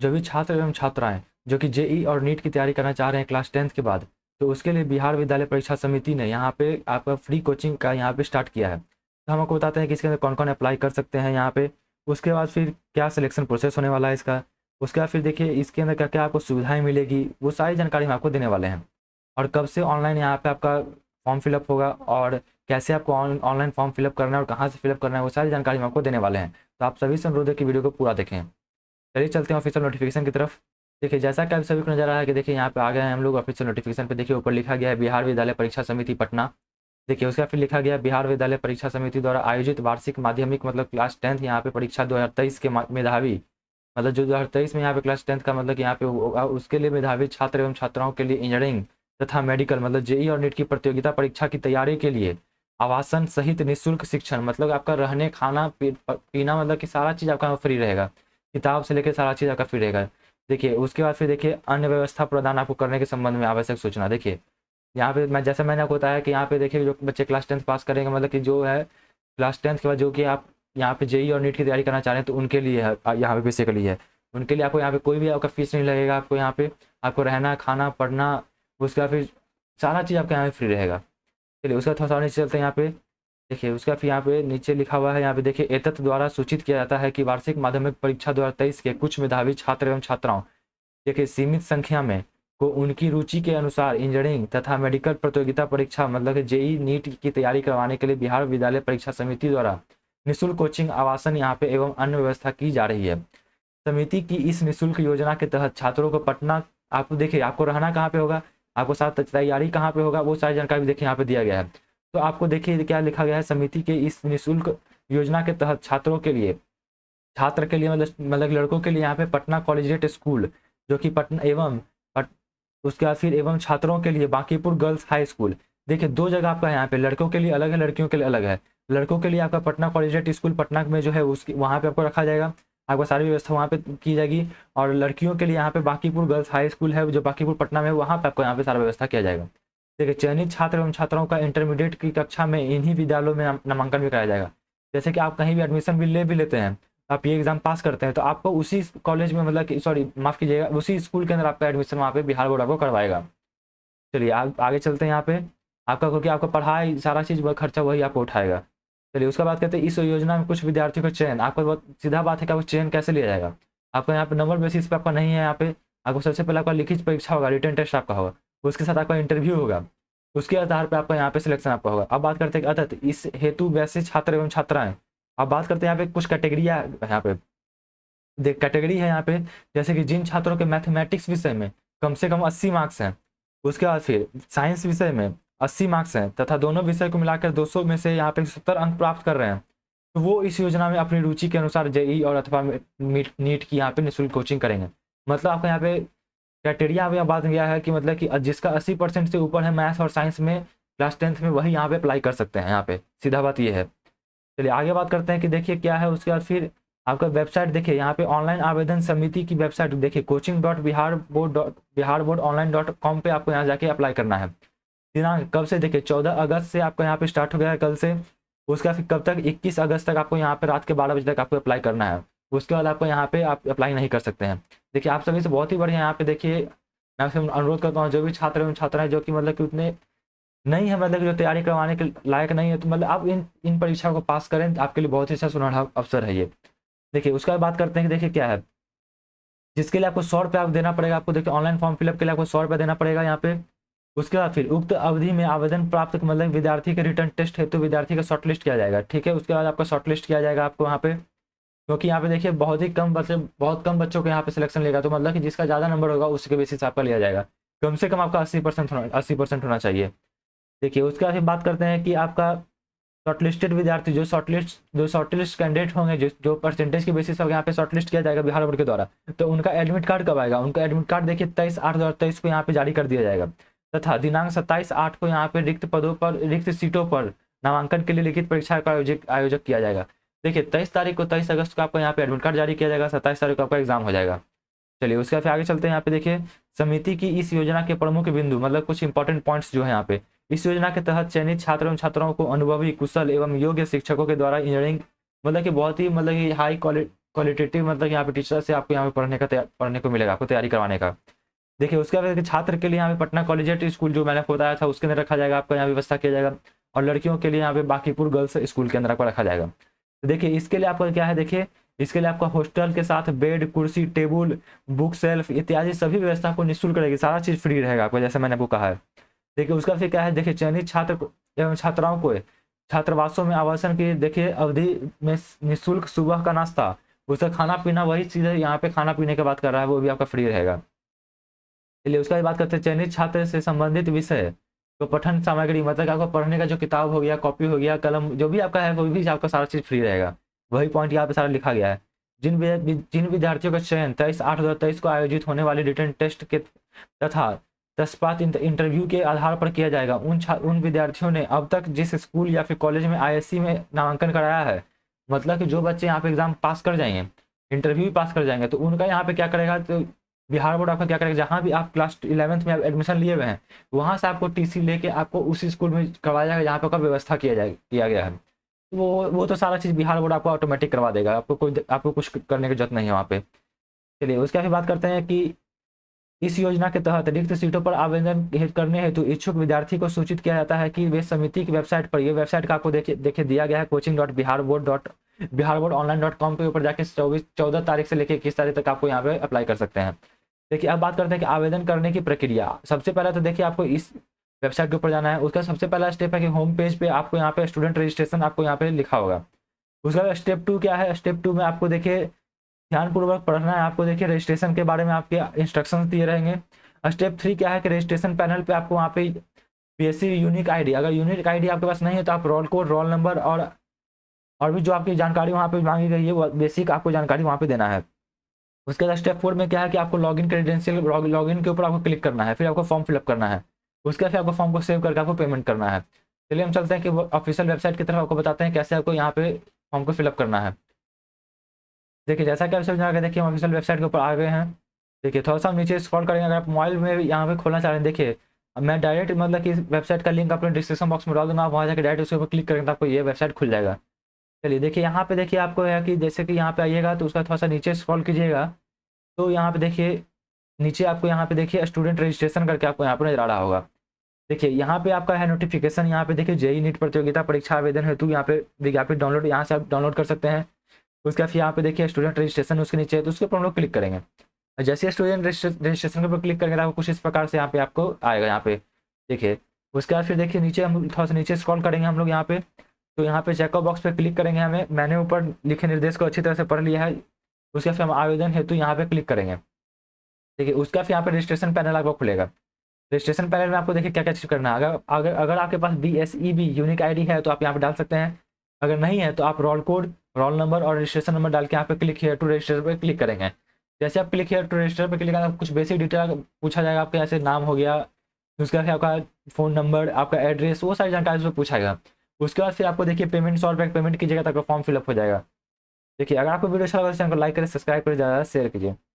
जो भी छात्र एवं छात्राएं जो कि जेई और नीट की तैयारी करना चाह रहे हैं क्लास टेंथ के बाद तो उसके लिए बिहार विद्यालय परीक्षा समिति ने यहाँ पे आपका फ्री कोचिंग का यहाँ पे स्टार्ट किया है तो हम आपको बताते हैं कि इसके अंदर कौन कौन अप्लाई कर सकते हैं यहाँ पे उसके बाद फिर क्या सिलेक्शन प्रोसेस होने वाला है इसका उसके बाद फिर देखिए इसके अंदर क्या क्या आपको सुविधाएं मिलेगी वो सारी जानकारी हम आपको देने वाले हैं और कब से ऑनलाइन यहाँ पे आपका फॉर्म फिलअप होगा और कैसे आपको ऑनलाइन फॉर्म फिलअप करना है और कहाँ से फिलअप करना है वो सारी जानकारी हम आपको देने वाले हैं तो आप सभी से अनुरोध है कि वीडियो को पूरा देखें चलिए चलते हैं ऑफिशियल नोटिफिकेशन की तरफ देखिए जैसा कि आप सभी को नजर आ रहा है कि देखिए यहाँ पे आ गए हैं हम लोग ऑफिशियल नोटिफिकेशन पे देखिए ऊपर लिखा गया है बिहार विद्यालय परीक्षा समिति पटना देखिए उसका फिर लिखा गया बिहार विद्यालय परीक्षा समिति द्वारा आयोजित वार्षिक माध्यमिक मतलब क्लास टेंथ यहाँ पे परीक्षा दो के मेधावी मतलब जो दो में यहाँ पे क्लास टेंथ का मतलब यहाँ पे उसके लिए मेधावी छात्र एवं छात्राओं के लिए इंजीनियरिंग तथा मेडिकल मतलब जेई e और नीट की प्रतियोगिता परीक्षा की तैयारी के लिए आवासन सहित निःशुल्क शिक्षण मतलब आपका रहने खाना पीना मतलब कि सारा चीज़ आपका फ्री रहेगा किताब से लेकर सारा चीज़ आपका फ्री रहेगा देखिए उसके बाद फिर देखिए अन्य व्यवस्था प्रदान आपको करने के संबंध में आवश्यक सूचना देखिए यहाँ पे मैं जैसा मैंने आपको बताया कि यहाँ पे देखिए जो बच्चे क्लास टेंथ पास करेंगे मतलब कि जो है क्लास टेंथ के बाद जो कि आप यहाँ पे जेई और नीट की तैयारी करना चाह रहे हैं तो उनके लिए है यहाँ पे बेसिकली है उनके लिए आपको यहाँ पे कोई भी आपका फीस नहीं लगेगा आपको यहाँ पे आपको रहना खाना पढ़ना उसका फिर सारा चीज़ आपका यहाँ पे फ्री रहेगा चलिए उसका थोड़ा सा चलते हैं यहाँ पे देखिए उसका फिर यहाँ पे नीचे लिखा हुआ है यहाँ पे देखिए एतत द्वारा सूचित किया जाता है कि वार्षिक माध्यमिक परीक्षा दो के कुछ मेधावी छात्र एवं छात्राओं देखिए सीमित संख्या में को उनकी रुचि के अनुसार इंजीनियरिंग तथा मेडिकल प्रतियोगिता परीक्षा मतलब जेई नीट की तैयारी करवाने के लिए बिहार विद्यालय परीक्षा समिति द्वारा निःशुल्क कोचिंग आवासन यहाँ पे एवं अन्य व्यवस्था की जा रही है समिति की इस निःशुल्क योजना के तहत छात्रों को पटना आपको देखिए आपको रहना कहाँ पे होगा आपको साथ तैयारी कहाँ पे होगा वो सारी जानकारी देखिए यहाँ पे दिया गया है तो आपको देखिए क्या लिखा गया है समिति के इस निःशुल्क योजना के तहत छात्रों के लिए छात्र के लिए मतलब मतलब लड़कों के लिए यहाँ पे पटना कॉलेज रेट स्कूल जो कि पटना एवं पट, उसके बाद फिर एवं छात्रों के लिए बांकीपुर गर्ल्स हाई स्कूल देखिए दो जगह आपका यहाँ पे लड़कों के लिए अलग है लड़कियों के लिए अलग है लड़कों के लिए आपका Patna collegiate school Patna में जो है उसकी वहाँ पर आपको रखा जाएगा आपका सारी व्यवस्था वहाँ पर की जाएगी और लड़कियों के लिए यहाँ पे बांकीपुर गर्ल्स हाई स्कूल है जो बांकीपुर पटना में वहाँ पर आपको यहाँ पर सारा व्यवस्था किया जाएगा देखिए चयनित छात्र एवं छात्राओं का इंटरमीडिएट की कक्षा में इन्हीं विद्यालयों में नामांकन भी कराया जाएगा जैसे कि आप कहीं भी एडमिशन भी ले भी लेते हैं आप ये एग्जाम पास करते हैं तो आपको उसी कॉलेज में मतलब कि सॉरी माफ़ कीजिएगा उसी स्कूल के अंदर आपका एडमिशन वहाँ पे बिहार बोर्ड आपको करवाएगा चलिए आप आगे चलते हैं यहाँ पे आपका क्योंकि आपका पढ़ाई सारा चीज़ खर्चा वही आपको उठाएगा चलिए उसका बात करते हैं इस योजना में कुछ विद्यार्थियों का चयन आपको बहुत सीधा बात है कि आपको चयन कैसे लिया जाएगा आपका यहाँ पे नंबर बेसिस पे आपका नहीं है यहाँ पे आपको सबसे पहले आपका लिखित परीक्षा होगा रिटर्न टेस्ट आपका होगा उसके साथ आपका इंटरव्यू होगा उसके आधार पर आपका यहाँ पे सिलेक्शन आपका होगा अब बात करते हैं अदत इस हेतु वैसे छात्र एवं छात्राएं अब बात करते हैं यहाँ पे कुछ कैटेगरिया यहाँ पे देख कैटेगरी है यहाँ पे जैसे कि जिन छात्रों के मैथमेटिक्स विषय में कम से कम अस्सी मार्क्स हैं उसके बाद फिर साइंस विषय में अस्सी मार्क्स हैं तथा दोनों विषय को मिलाकर दो में से यहाँ पे सत्तर अंक प्राप्त कर रहे हैं तो वो इस योजना में अपनी रुचि के अनुसार जेई और अथवा नीट की यहाँ पे निःशुल्क कोचिंग करेंगे मतलब आपका यहाँ पे क्राइटेरिया में बात गया है कि मतलब कि जिसका अस्सी परसेंट से ऊपर है मैथ्स और साइंस में क्लास टेंथ में वही यहाँ पे अप्लाई कर सकते हैं यहाँ पे सीधा बात ये है चलिए आगे बात करते हैं कि देखिए क्या है उसके बाद फिर आपका वेबसाइट देखिए यहाँ पे ऑनलाइन आवेदन समिति की वेबसाइट देखिए coaching dot Bihar board dot Bihar board online dot com पर आपको यहाँ जाके अप्लाई करना है दिनांक कब से देखिए चौदह अगस्त से आपका यहाँ पे स्टार्ट हो गया है कल से उसका फिर कब तक इक्कीस अगस्त तक आपको यहाँ पे रात के बारह बजे तक आपको अप्लाई करना है उसके बाद आपको यहाँ पे आप अप्लाई नहीं कर सकते हैं देखिए आप सभी से बहुत ही बढ़िया यहाँ पे देखिए मैं आपसे अनुरोध करता हूँ जो भी छात्र एवं है जो कि मतलब कि उतने नहीं है मतलब जो तैयारी करवाने के लायक नहीं है तो मतलब आप इन इन परीक्षाओं को पास करें तो आपके लिए बहुत ही अच्छा सुनहरा अवसर है ये देखिए उसके बाद बात करते हैं कि देखिए क्या है जिसके लिए आपको सौ रुपया आप देना पड़ेगा आपको देखिए ऑनलाइन फॉर्म फिलअप के लिए आपको सौ रुपया देना पड़ेगा यहाँ पे उसके बाद फिर उक्त अवधि में आवेदन प्राप्त मतलब विद्यार्थी के रिटर्न टेस्ट है तो विद्यार्थी का शॉर्टलिस्ट किया जाएगा ठीक है उसके बाद आपका शॉर्टलिस्ट किया जाएगा आपको वहाँ पे क्योंकि यहाँ पे देखिए बहुत ही कम बच्चे बहुत कम बच्चों को यहाँ पे सिलेक्शन लेगा तो मतलब कि जिसका ज़्यादा नंबर होगा उसके बेसिस आपका लिया जाएगा तो कम से कम आपका अस्सी परसेंट होना अस्सी परसेंट होना चाहिए देखिए उसके बाद बात करते हैं कि आपका शॉर्टलिस्टेड विद्यार्थी जो शॉर्टलिस्ट जो शॉर्टलिस्ट कैंडिडेट होंगे जो जो परसेंटेज के बेसिस पर यहाँ पे शॉर्टलिस्ट किया जाएगा बिहार बोर्ड के द्वारा तो उनका एडमिट कार्ड कब आएगा उनका एडमिट कार्ड देखिए तेईस आठ दो को यहाँ पे जारी कर दिया जाएगा तथा दिनांक सत्ताईस आठ को यहाँ पे रिक्त पदों पर रिक्त सीटों पर नामांकन के लिए लिखित परीक्षा का आयोजित आयोजक किया जाएगा देखिए तेईस तारीख को तेईस अगस्त को आपको यहाँ पे एडमिट कार्ड जारी किया जाएगा सत्ताईस तारीख को आपका एग्जाम हो जाएगा चलिए उसके बाद आगे चलते हैं यहाँ पे देखिए समिति की इस योजना के प्रमुख बिंदु मतलब कुछ इंपॉर्टेंट पॉइंट्स जो है यहाँ पे इस योजना के तहत चयनित छात्र एवं छात्राओं को अनुभवी कुशल एवं योग्य शिक्षकों के द्वारा इंजीनियरिंग मतलब कि बहुत ही मतलब कि हाई क्वालिटेटिव मतलब यहाँ पे टीचर से आपको यहाँ पे पढ़ने का पढ़ने को मिलेगा आपको तैयारी करवाने का देखिए उसके बाद छात्र के लिए यहाँ पे पटना कॉलेजेट स्कूल जो मैंने आपको बताया था उसके अंदर रखा जाएगा आपका यहाँ व्यवस्था किया जाएगा और लड़कियों के लिए यहाँ पे बाकीपुर गर्ल्स स्कूल के अंदर आपको रखा जाएगा तो देखिए इसके लिए आपका क्या है देखिए इसके लिए आपका हॉस्टल के साथ बेड कुर्सी टेबल बुक सेल्फ इत्यादि सभी व्यवस्था आपको निःशुल्क रहेगी सारा चीज़ फ्री रहेगा आपका जैसे मैंने आपको कहा है देखिए उसका फिर क्या है देखिए चयनित छात्र एवं छात्राओं को छात्रावासों में आवासन की देखिए अवधि में निःशुल्क सुबह का नाश्ता उसका खाना पीना वही चीज़ है यहाँ पे खाना पीने की बात कर रहा है वो भी आपका फ्री रहेगा चलिए उसका बात करते हैं चयनित छात्र से संबंधित विषय तो पठन सामग्री मतलब आपको पढ़ने का जो किताब हो गया कॉपी हो गया कलम जो भी आपका है वो भी आपका सारा चीज़ फ्री रहेगा वही पॉइंट यहाँ पे सारा लिखा गया है जिन जिन विद्यार्थियों का चयन तेईस आठ हज़ार तेईस को आयोजित होने वाले रिटर्न टेस्ट के तथा तस्पात इंटरव्यू के आधार पर किया जाएगा उन उन विद्यार्थियों ने अब तक जिस स्कूल या फिर कॉलेज में आई में नामांकन कराया है मतलब कि जो बच्चे यहाँ पे एग्जाम पास कर जाएंगे इंटरव्यू भी पास कर जाएंगे तो उनका यहाँ पे क्या करेगा तो बिहार बोर्ड आपका क्या करेगा जहाँ भी आप क्लास इलेवंथ में आप एडमिशन लिए हुए हैं वहाँ से आपको टीसी लेके आपको उस स्कूल में करवाया जाएगा जहाँ पर आपका व्यवस्था किया जाए किया गया है वो वो तो सारा चीज़ बिहार बोर्ड आपको ऑटोमेटिक करवा देगा आपको कोई आपको कुछ करने की जरूरत नहीं है वहाँ पे चलिए उसके बाद बात करते हैं कि इस योजना के तहत रिक्त सीटों पर आवेदन करने हेतु इच्छुक विद्यार्थी को सूचित किया जाता है कि वे समिति की वेबसाइट पर ये वेबसाइट का आपको देखिए देखिए दिया गया है coaching dot Bihar board dot Bihar board online dot com के ऊपर जाके चौबीस चौदह तारीख से लेकर इक्कीस तारीख तक आपको यहाँ पे अप्लाई कर सकते हैं देखिए अब बात करते हैं कि आवेदन करने की प्रक्रिया सबसे पहले तो देखिए आपको इस वेबसाइट के ऊपर जाना है उसका सबसे पहला स्टेप है कि होम पेज पे आपको यहाँ पे स्टूडेंट रजिस्ट्रेशन आपको यहाँ पे लिखा होगा उसके बाद स्टेप टू क्या है स्टेप टू में आपको देखिए ध्यानपूर्वक पढ़ना है आपको देखिए रजिस्ट्रेशन के बारे में आपके इंस्ट्रक्शन दिए रहेंगे स्टेप थ्री क्या है कि रजिस्ट्रेशन पैनल पर आपको वहाँ पे बी यूनिक आई अगर यूनिक आई आपके पास नहीं है तो आप रोल कोड रोल नंबर और और भी जो आपकी जानकारी वहाँ पे मांगी गई है वो बेसिक आपको जानकारी वहाँ पे देना है उसके बाद स्टेप फोर में क्या है कि आपको लॉग इन क्रेडेंशियल इन के ऊपर आपको क्लिक करना है फिर आपको फॉर्म फिलअप करना है उसके बाद आपको फॉर्म को सेव करके आपको पेमेंट करना है चलिए हम चलते हैं कि ऑफिशियल वेबसाइट की तरफ आपको बताते हैं कैसे आपको यहाँ पे फॉर्म को फिलअप करना है देखिए जैसा कि आप जाकर देखिए हम ऑफिशियल वेबसाइट के ऊपर आ गए हैं देखिए थोड़ा सा हम नीचे स्क्रॉल करेंगे अगर आप मोबाइल में यहाँ पे खोलना चाह रहे हैं देखिए मैं डायरेक्ट मतलब कि वेबसाइट का लिंक अपने डिस्क्रिप्शन बॉक्स में डाल दूंगा आप वहाँ जाकर डायरेक्ट उसके ऊपर क्लिक करेंगे तो आपको ये वेबसाइट खुल जाएगा चलिए देखिए यहाँ पे देखिए आपको है कि जैसे कि यहाँ पे आइएगा तो उसका थोड़ा सा नीचे स्क्रॉल कीजिएगा तो यहाँ पे देखिए नीचे आपको यहाँ पे देखिए स्टूडेंट रजिस्ट्रेशन करके आपको यहाँ पर नजर आ रहा होगा देखिए यहाँ पे आपका है नोटिफिकेशन यहाँ पे देखिए जेई नीट प्रतियोगिता परीक्षा आवेदन हेतु यहाँ पे विज्ञापित डाउनलोड यहाँ से आप डाउनलोड कर सकते हैं उसके बाद यहाँ पे देखिए स्टूडेंट रजिस्ट्रेशन उसके नीचे है तो उसके ऊपर हम लोग क्लिक करेंगे जैसे स्टूडेंट रजिस्ट्रेशन के ऊपर क्लिक करेंगे आपको तो कुछ इस प्रकार से यहाँ पे आपको आएगा यहाँ पे देखिए उसके बाद फिर देखिए नीचे हम थोड़ा सा नीचे स्क्रॉल करेंगे हम लोग यहाँ पे तो यहाँ पे चेकअप बॉक्स पे क्लिक करेंगे हमें मैंने ऊपर लिखे निर्देश को अच्छी तरह से पढ़ लिया है उसका फिर हम आवेदन हेतु यहाँ पे क्लिक करेंगे ठीक है उसका फिर यहाँ पे रजिस्ट्रेशन पैनल आपको खुलेगा रजिस्ट्रेशन पैनल में आपको देखिए क्या क्या चीज़ करना है अगर अगर अगर आपके पास B S E B unique D है तो आप यहाँ पे डाल सकते हैं अगर नहीं है तो आप रोल कोड रोल नंबर और रजिस्ट्रेशन नंबर डाल के यहाँ पे क्लिक हेयर टू रजिस्टर पर क्लिक करेंगे जैसे आप क्लिक हेयर टू रजिस्टर पर क्लिक करेंगे कुछ बेसिक डिटेल पूछा जाएगा आपके जैसे नाम हो गया उसका फिर आपका फ़ोन नंबर आपका एड्रेस वो सारी जानकारी उसमें पूछाएगा उसके बाद फिर आपको देखिए पेमेंट सॉल्व बैक पेमेंट कीजिएगा तो आपका फॉर्म फिलअप हो जाएगा देखिए अगर आपको वीडियो अच्छा लगा तो चैनल को लाइक करें सब्सक्राइब करें ज़्यादा शेयर कीजिए